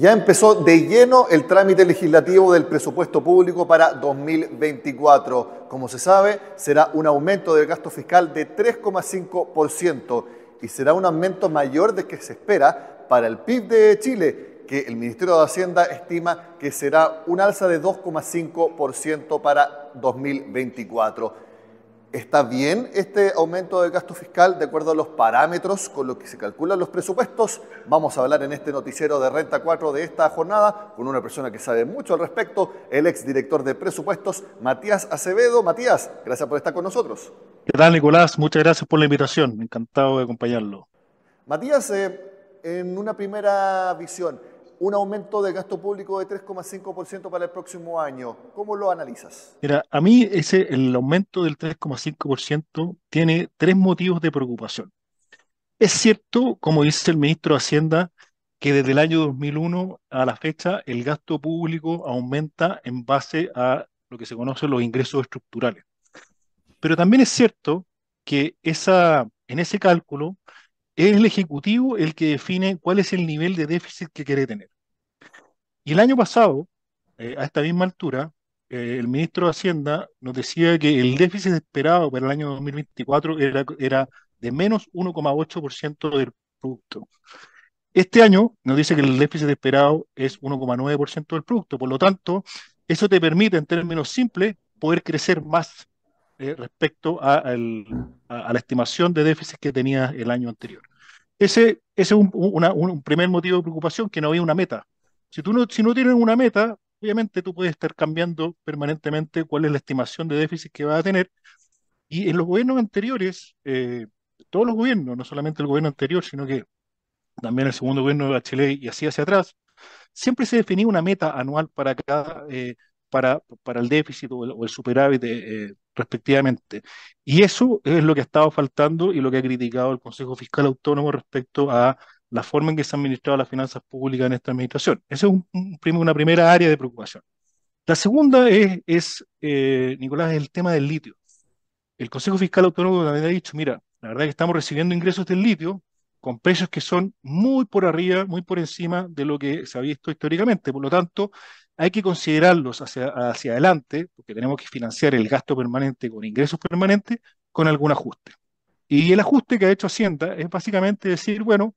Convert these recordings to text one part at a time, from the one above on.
Ya empezó de lleno el trámite legislativo del presupuesto público para 2024. Como se sabe, será un aumento del gasto fiscal de 3,5% y será un aumento mayor de que se espera para el PIB de Chile, que el Ministerio de Hacienda estima que será un alza de 2,5% para 2024. ¿Está bien este aumento del gasto fiscal de acuerdo a los parámetros con los que se calculan los presupuestos? Vamos a hablar en este noticiero de Renta 4 de esta jornada con una persona que sabe mucho al respecto, el exdirector de presupuestos, Matías Acevedo. Matías, gracias por estar con nosotros. ¿Qué tal, Nicolás? Muchas gracias por la invitación. Encantado de acompañarlo. Matías, eh, en una primera visión, un aumento de gasto público de 3,5% para el próximo año. ¿Cómo lo analizas? Mira, a mí ese, el aumento del 3,5% tiene tres motivos de preocupación. Es cierto, como dice el ministro de Hacienda, que desde el año 2001 a la fecha el gasto público aumenta en base a lo que se conocen los ingresos estructurales. Pero también es cierto que esa, en ese cálculo es el Ejecutivo el que define cuál es el nivel de déficit que quiere tener. Y el año pasado, eh, a esta misma altura, eh, el ministro de Hacienda nos decía que el déficit esperado para el año 2024 era, era de menos 1,8% del producto. Este año nos dice que el déficit esperado es 1,9% del producto, por lo tanto, eso te permite en términos simples poder crecer más eh, respecto a, la estimación de déficit que tenía el año anterior. Ese, es un, primer motivo de preocupación, que no había una meta. Si, tú no, si no tienes una meta, obviamente tú puedes estar cambiando permanentemente cuál es la estimación de déficit que vas a tener. Y en los gobiernos anteriores, eh, todos los gobiernos, no solamente el gobierno anterior, sino que también el segundo gobierno de Chile y así hacia atrás, siempre se definía una meta anual para cada, eh, para, para el déficit o el, superávit de, respectivamente. Y eso es lo que ha estado faltando y lo que ha criticado el Consejo Fiscal Autónomo respecto a la forma en que se han administrado las finanzas públicas en esta administración. Esa es una primera área de preocupación. La segunda es, es eh, Nicolás, el tema del litio. El Consejo Fiscal Autónomo también ha dicho, mira, la verdad es que estamos recibiendo ingresos del litio con precios que son muy por arriba, muy por encima de lo que se ha visto históricamente. Por lo tanto, hay que considerarlos hacia, adelante, porque tenemos que financiar el gasto permanente con ingresos permanentes, con algún ajuste. Y el ajuste que ha hecho Hacienda es básicamente decir, bueno,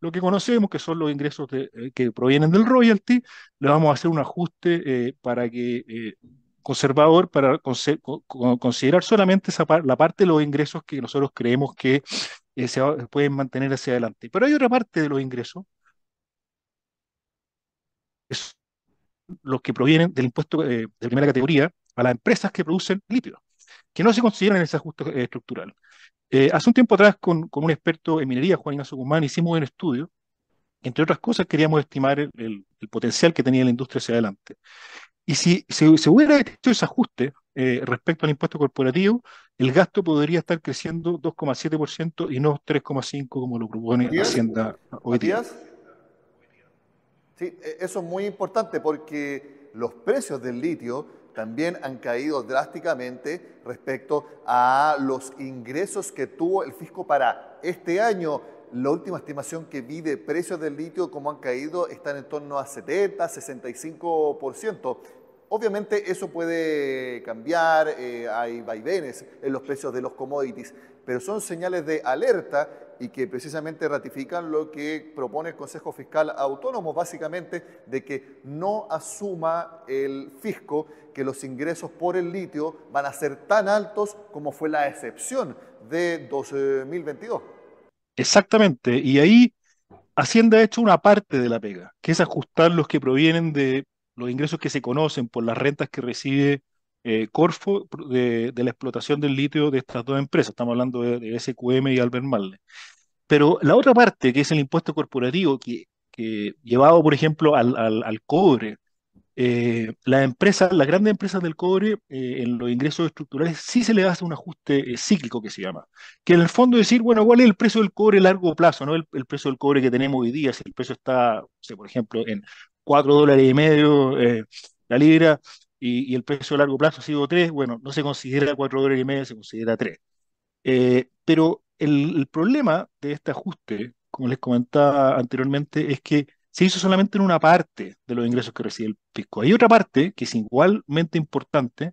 lo que conocemos, que son los ingresos eh, que provienen del royalty, le vamos a hacer un ajuste eh, para que eh, conservador para considerar solamente la parte de los ingresos que nosotros creemos que se pueden mantener hacia adelante. Pero hay otra parte de los ingresos. Es los que provienen del impuesto eh, de primera categoría a las empresas que producen lípidos, que no se consideran en ese ajuste eh, estructural. Eh, hace un tiempo atrás, con, un experto en minería, Juan Ignacio Guzmán, hicimos un estudio. Entre otras cosas, queríamos estimar el, potencial que tenía la industria hacia adelante. Y si se, hubiera hecho ese ajuste respecto al impuesto corporativo, el gasto podría estar creciendo 2,7% y no 3,5% como lo propone Hacienda hoy Sí, e, eso es muy importante porque los precios del litio también han caído drásticamente respecto a los ingresos que tuvo el fisco para este año. La última estimación que vi de precios del litio, como han caído, está en torno a 70, 65%. Obviamente eso puede cambiar, eh, hay vaivenes en los precios de los commodities, pero son señales de alerta y que precisamente ratifican lo que propone el Consejo Fiscal Autónomo, básicamente de que no asuma el fisco que los ingresos por el litio van a ser tan altos como fue la excepción de 2022. Exactamente, y ahí Hacienda ha hecho una parte de la pega, que es ajustar los que provienen de los ingresos que se conocen por las rentas que recibe eh, Corfo de, la explotación del litio de estas dos empresas. Estamos hablando de, SQM y Albert Marley. Pero la otra parte, que es el impuesto corporativo, que, que llevado, por ejemplo, al, al, cobre, eh, las empresas, las grandes empresas del cobre, eh, en los ingresos estructurales, sí se le hace un ajuste cíclico que se llama. Que en el fondo decir, bueno, ¿cuál es el precio del cobre a largo plazo? No el, el precio del cobre que tenemos hoy día, si el precio está, por ejemplo, en 4 dólares y medio eh, la libra y, el precio a largo plazo ha sido 3, bueno, no se considera 4 dólares y medio, se considera 3. Eh, pero el, problema de este ajuste, como les comentaba anteriormente, es que se hizo solamente en una parte de los ingresos que recibe el fisco. Hay otra parte que es igualmente importante,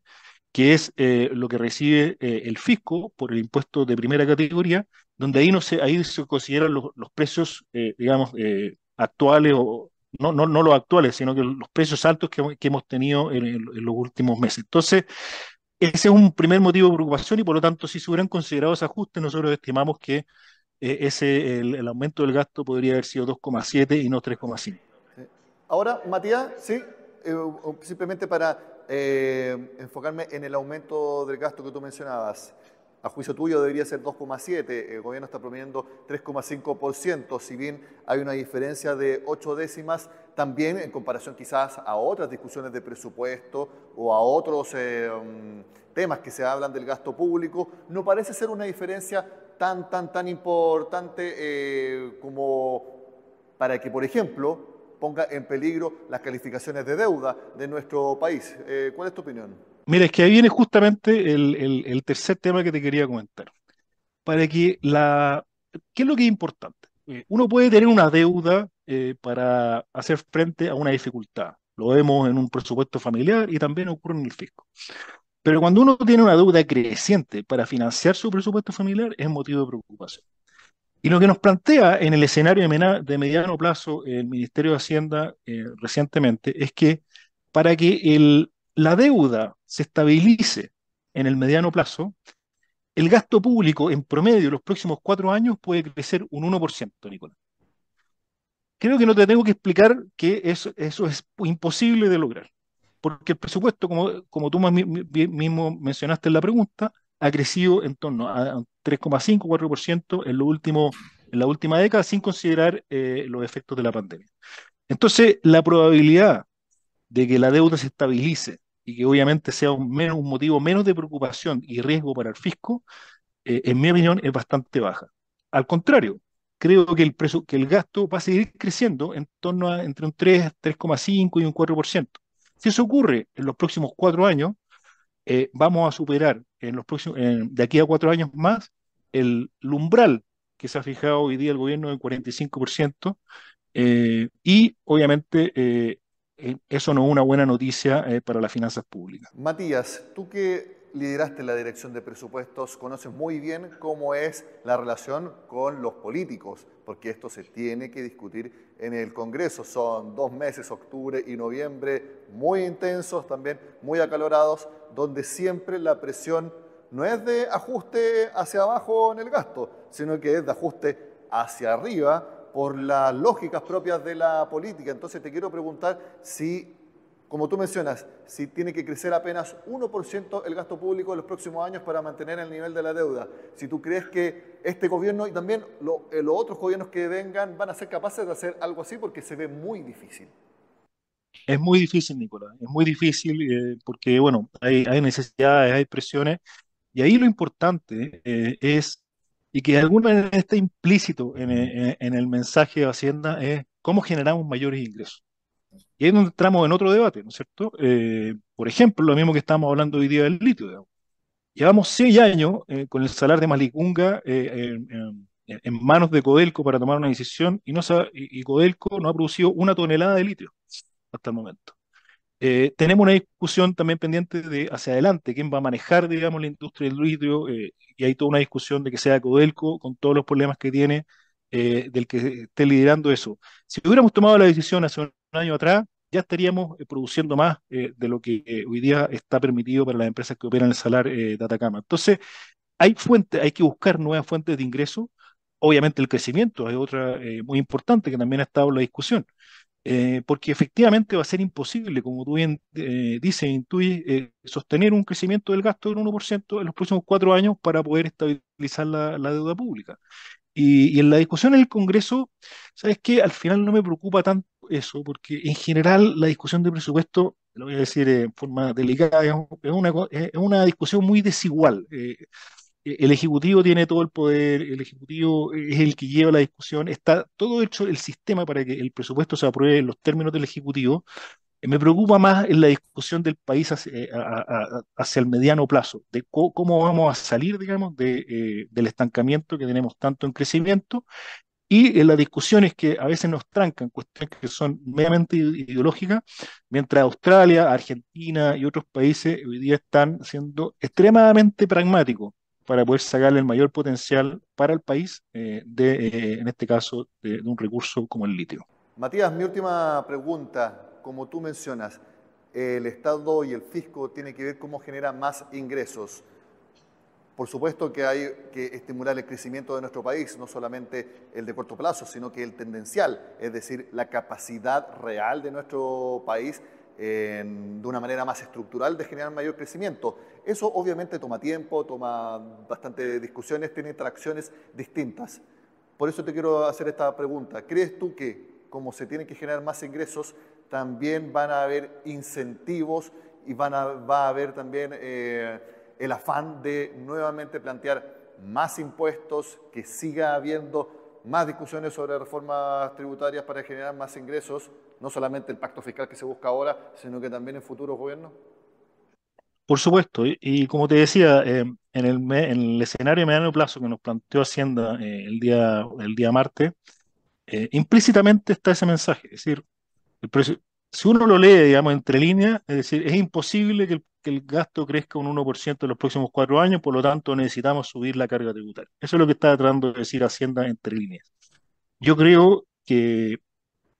que es eh, lo que recibe el fisco por el impuesto de primera categoría, donde ahí, no se, ahí se consideran los, precios, digamos, actuales o no, no, no los actuales, sino que los precios altos que, hemos tenido en, los últimos meses. Entonces, ese es un primer motivo de preocupación y por lo tanto, si se hubieran considerado ese ajuste, nosotros estimamos que eh, ese, el, aumento del gasto podría haber sido 2,7 y no 3,5. Eh, ahora, Matías, sí, eh, simplemente para enfocarme en el aumento del gasto que tú mencionabas a juicio tuyo debería ser 2,7, el gobierno está promoviendo 3,5%, si bien hay una diferencia de 8 décimas, también en comparación quizás a otras discusiones de presupuesto o a otros eh, mm, temas que se hablan del gasto público, no parece ser una diferencia tan, tan, tan importante eh, como para que, por ejemplo, ponga en peligro las calificaciones de deuda de nuestro país. Eh, ¿Cuál es tu opinión? Mira, es que ahí viene justamente el, tercer tema que te quería comentar. Para que la. ¿Qué es lo que es importante? Eh, uno puede tener una deuda eh, para hacer frente a una dificultad. Lo vemos en un presupuesto familiar y también ocurre en el fisco. Pero cuando uno tiene una deuda creciente para financiar su presupuesto familiar, es motivo de preocupación. Y lo que nos plantea en el escenario de mediano plazo el Ministerio de Hacienda eh, recientemente es que para que la deuda se estabilice en el mediano plazo, el gasto público en promedio en los próximos cuatro años puede crecer un 1%, Nicolás. Creo que no te tengo que explicar que eso, es imposible de lograr, porque el presupuesto, como, tú mismo mencionaste en la pregunta, ha crecido en torno a 3,5-4% en, lo último, en la última década, sin considerar eh, los efectos de la pandemia. Entonces, la probabilidad de que la deuda se estabilice y que obviamente sea un, menos, un motivo menos de preocupación y riesgo para el fisco, eh, en mi opinión es bastante baja. Al contrario, creo que el, gasto va a seguir creciendo en torno a entre un 3, 3,5 y un 4%. Si eso ocurre en los próximos cuatro años, eh, vamos a superar en los próximos, de aquí a cuatro años más el, umbral que se ha fijado hoy día el gobierno en 45%, eh, y obviamente eh, eso no es una buena noticia eh, para las finanzas públicas. Matías, tú que lideraste la dirección de presupuestos, conoces muy bien cómo es la relación con los políticos, porque esto se tiene que discutir en el Congreso. Son dos meses, octubre y noviembre, muy intensos, también muy acalorados, donde siempre la presión no es de ajuste hacia abajo en el gasto, sino que es de ajuste hacia arriba por las lógicas propias de la política. Entonces te quiero preguntar si, como tú mencionas, si tiene que crecer apenas 1% el gasto público en los próximos años para mantener el nivel de la deuda. Si tú crees que este gobierno y también eh, los otros gobiernos que vengan van a ser capaces de hacer algo así porque se ve muy difícil. Es muy difícil, Nicolás, es muy difícil eh, porque, bueno, hay, necesidades, hay presiones, y ahí lo importante eh, es y que de alguna manera está implícito eh, eh, en, el mensaje de Hacienda es cómo generamos mayores ingresos. Y ahí entramos en otro debate, ¿no es cierto? Eh, por ejemplo, lo mismo que estamos hablando hoy día del litio. Llevamos seis años con el salar de Malicunga en manos de Codelco para tomar una decisión y, no y Codelco no ha producido una tonelada de litio hasta el momento. Eh, tenemos una discusión también pendiente de hacia adelante, quién va a manejar, digamos, la industria del litio, eh, y hay toda una discusión de que sea Codelco, con todos los problemas que tiene, eh, del que esté liderando eso. Si hubiéramos tomado la decisión hace un año atrás, ya estaríamos produciendo más de lo que hoy día está permitido para las empresas que operan el salar de Atacama. Entonces, hay fuentes, hay que buscar nuevas fuentes de ingreso. Obviamente el crecimiento es otra muy importante que también ha estado en la discusión eh, porque efectivamente va a ser imposible, como tú bien eh, dices, eh, sostener un crecimiento del gasto del 1% en los próximos cuatro años para poder estabilizar la, deuda pública. Y, en la discusión en el Congreso, ¿sabes qué? Al final no me preocupa tanto eso, porque en general la discusión de presupuesto, lo voy a decir en forma delicada, es una, es una discusión muy desigual. E-, el Ejecutivo tiene todo el poder, el Ejecutivo es el que lleva la discusión, está todo hecho el sistema para que el presupuesto se apruebe en los términos del Ejecutivo. Me preocupa más en la discusión del país eh, hacia, el mediano plazo, de cómo vamos a salir, digamos, de, eh, del estancamiento que tenemos tanto en crecimiento y en las discusiones que a veces nos trancan, cuestiones que son meramente ideológicas, mientras Australia, Argentina y otros países hoy día están siendo extremadamente pragmáticos para poder sacarle el mayor potencial para el país, eh, de, eh, en este caso, de, un recurso como el litio. Matías, mi última pregunta, como tú mencionas, el Estado y el fisco tiene que ver cómo genera más ingresos. Por supuesto que hay que estimular el crecimiento de nuestro país, no solamente el de corto plazo, sino que el tendencial, es decir, la capacidad real de nuestro país de una manera más estructural de generar mayor crecimiento. Eso obviamente toma tiempo, toma bastante discusiones, tiene interacciones distintas. Por eso te quiero hacer esta pregunta. ¿Crees tú que como se tienen que generar más ingresos, también van a haber incentivos y van a, va a haber también eh, el afán de nuevamente plantear más impuestos, que siga habiendo más discusiones sobre reformas tributarias para generar más ingresos, no solamente el pacto fiscal que se busca ahora, sino que también en futuros gobiernos? Por supuesto, y, como te decía, eh, en, el en, el, escenario de mediano plazo que nos planteó Hacienda eh, el, día, el día martes, eh, implícitamente está ese mensaje. Es decir, si uno lo lee, digamos, entre líneas, es decir, es imposible que el que el gasto crezca un 1% en los próximos cuatro años, por lo tanto necesitamos subir la carga tributaria. Eso es lo que está tratando de decir Hacienda entre líneas. Yo creo que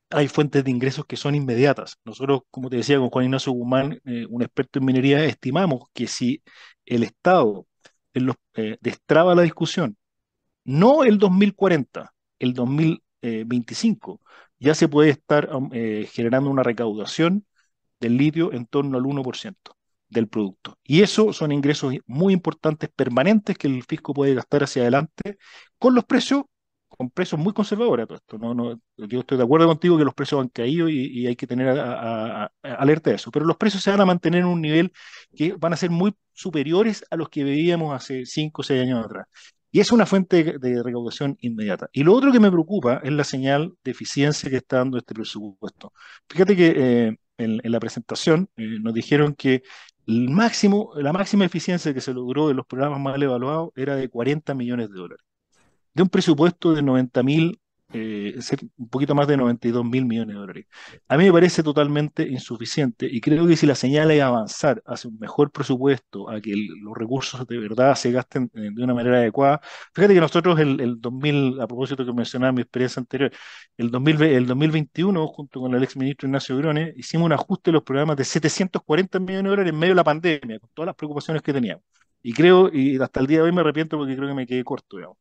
hay fuentes de ingresos que son inmediatas. Nosotros, como te decía con Juan Ignacio Guzmán, eh, un experto en minería, estimamos que si el Estado eh, destraba la discusión, no el 2040, el 2025, ya se puede estar eh, generando una recaudación del litio en torno al 1% del producto. Y eso son ingresos muy importantes, permanentes, que el fisco puede gastar hacia adelante con los precios, con precios muy conservadores. Todo esto. No, no, yo estoy de acuerdo contigo que los precios han caído y, hay que tener alerta de eso, pero los precios se van a mantener en un nivel que van a ser muy superiores a los que veíamos hace 5 o 6 años atrás. Y es una fuente de, recaudación inmediata. Y lo otro que me preocupa es la señal de eficiencia que está dando este presupuesto. Fíjate que eh, en, la presentación eh, nos dijeron que el máximo, la máxima eficiencia que se logró de los programas mal evaluados era de 40 millones de dólares, de un presupuesto de 90 mil eh, un poquito más de 92 mil millones de dólares. A mí me parece totalmente insuficiente y creo que si la señal es avanzar hacia un mejor presupuesto, a que los recursos de verdad se gasten eh, de una manera adecuada, fíjate que nosotros el, el 2000, a propósito que mencionaba mi experiencia anterior, el, 2000, el 2021, junto con el exministro Ignacio Grone hicimos un ajuste de los programas de 740 millones de dólares en medio de la pandemia, con todas las preocupaciones que teníamos. Y creo, y hasta el día de hoy me arrepiento porque creo que me quedé corto, digamos.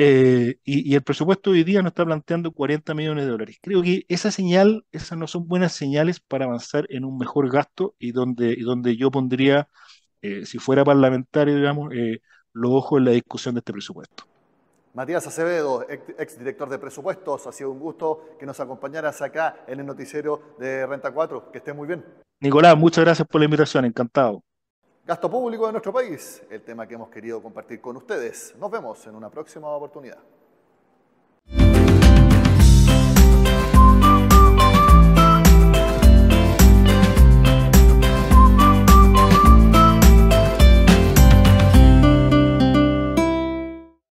Eh, y, el presupuesto hoy día nos está planteando 40 millones de dólares. Creo que esa señal, esas no son buenas señales para avanzar en un mejor gasto y donde, y donde yo pondría, eh, si fuera parlamentario, digamos, eh, los ojos en la discusión de este presupuesto. Matías Acevedo, ex director de presupuestos, ha sido un gusto que nos acompañaras acá en el noticiero de Renta 4. Que esté muy bien. Nicolás, muchas gracias por la invitación, encantado gasto público de nuestro país, el tema que hemos querido compartir con ustedes. Nos vemos en una próxima oportunidad.